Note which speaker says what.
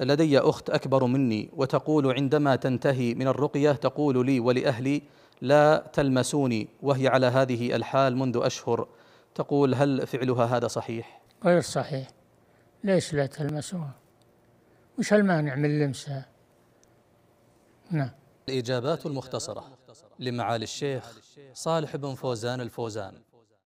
Speaker 1: لدي أخت أكبر مني وتقول عندما تنتهي من الرقية تقول لي ولأهلي لا تلمسوني وهي على هذه الحال منذ أشهر تقول هل فعلها هذا صحيح؟
Speaker 2: غير صحيح ليش لا تلمسوها؟ وش المانع من لمسها؟
Speaker 1: نعم الإجابات المختصرة لمعالي الشيخ صالح بن فوزان الفوزان